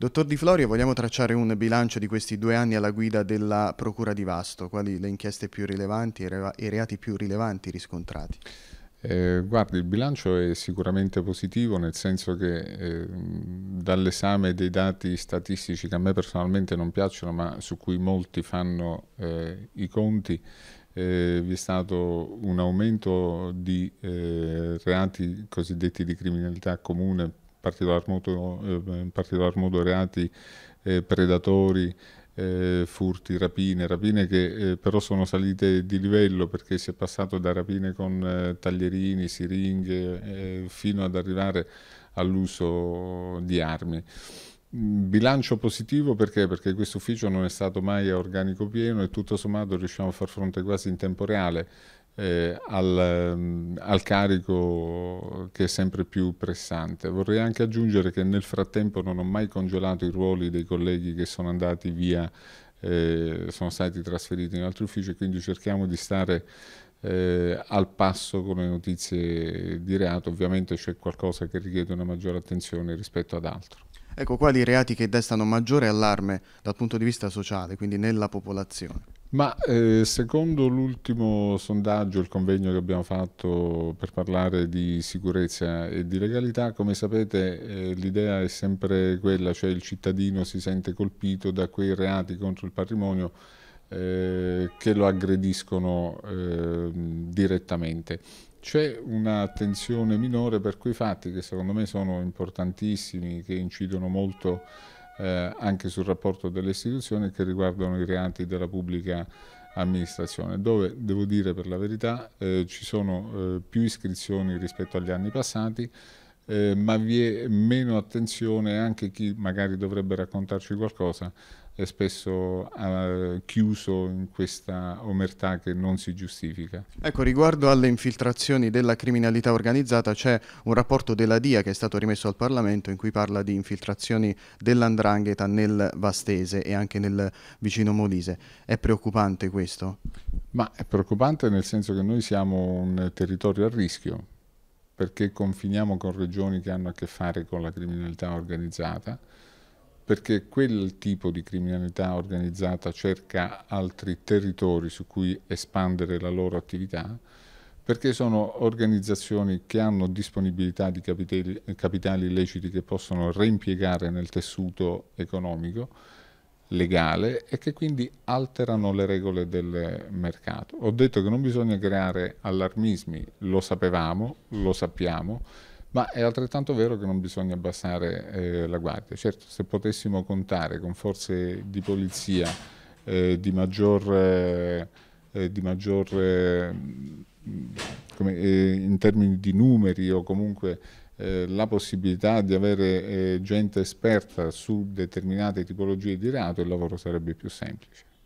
Dottor Di Florio, vogliamo tracciare un bilancio di questi due anni alla guida della Procura di Vasto? Quali le inchieste più rilevanti e i reati più rilevanti riscontrati? Eh, guardi, il bilancio è sicuramente positivo nel senso che eh, dall'esame dei dati statistici che a me personalmente non piacciono ma su cui molti fanno eh, i conti, eh, vi è stato un aumento di eh, reati cosiddetti di criminalità comune particolar modo, eh, in particolar modo reati eh, predatori, eh, furti, rapine, rapine che però sono salite di livello perché si è passato da rapine con taglierini, siringhe, fino ad arrivare all'uso di armi. Mm, bilancio positivo perché? Perché questo ufficio non è stato mai a organico pieno e tutto sommato riusciamo a far fronte quasi in tempo reale eh, al, ehm, al, carico che è sempre più pressante. Vorrei anche aggiungere che nel frattempo non ho mai congelato i ruoli dei colleghi che sono andati via, eh, sono stati trasferiti in altri uffici, quindi cerchiamo di stare eh, al passo con le notizie di reato. Ovviamente c'è qualcosa che richiede una maggiore attenzione rispetto ad altro. Ecco, quali reati che destano maggiore allarme dal punto di vista sociale, quindi nella popolazione? Ma eh, secondo l'ultimo sondaggio, il convegno che abbiamo fatto per parlare di sicurezza e di legalità, come sapete eh, l'idea è sempre quella, cioè il cittadino si sente colpito da quei reati contro il patrimonio eh, che lo aggrediscono ehm, direttamente. C'è un'attenzione minore per quei fatti che secondo me sono importantissimi, che incidono molto eh, anche sul rapporto delle istituzioni che riguardano i reati della pubblica amministrazione, dove devo dire per la verità eh, ci sono eh, più iscrizioni rispetto agli anni passati, eh, ma vi è meno attenzione anche chi magari dovrebbe raccontarci qualcosa è spesso eh, chiuso in questa omertà che non si giustifica. Ecco, riguardo alle infiltrazioni della criminalità organizzata c'è un rapporto della DIA che è stato rimesso al Parlamento in cui parla di infiltrazioni dell'andrangheta nel Vastese e anche nel vicino Molise. È preoccupante questo? Ma è preoccupante nel senso che noi siamo un territorio a rischio, perché confiniamo con regioni che hanno a che fare con la criminalità organizzata, perché quel tipo di criminalità organizzata cerca altri territori su cui espandere la loro attività, perché sono organizzazioni che hanno disponibilità di capitali, capitali illeciti che possono reimpiegare nel tessuto economico legale e che quindi alterano le regole del mercato. Ho detto che non bisogna creare allarmismi, lo sapevamo, lo sappiamo, ma è altrettanto vero che non bisogna abbassare eh, la guardia. Certo, se potessimo contare con forze di polizia eh, di maggior, eh, di maggior eh, come, eh, in termini di numeri o comunque eh, la possibilità di avere eh, gente esperta su determinate tipologie di reato, il lavoro sarebbe più semplice.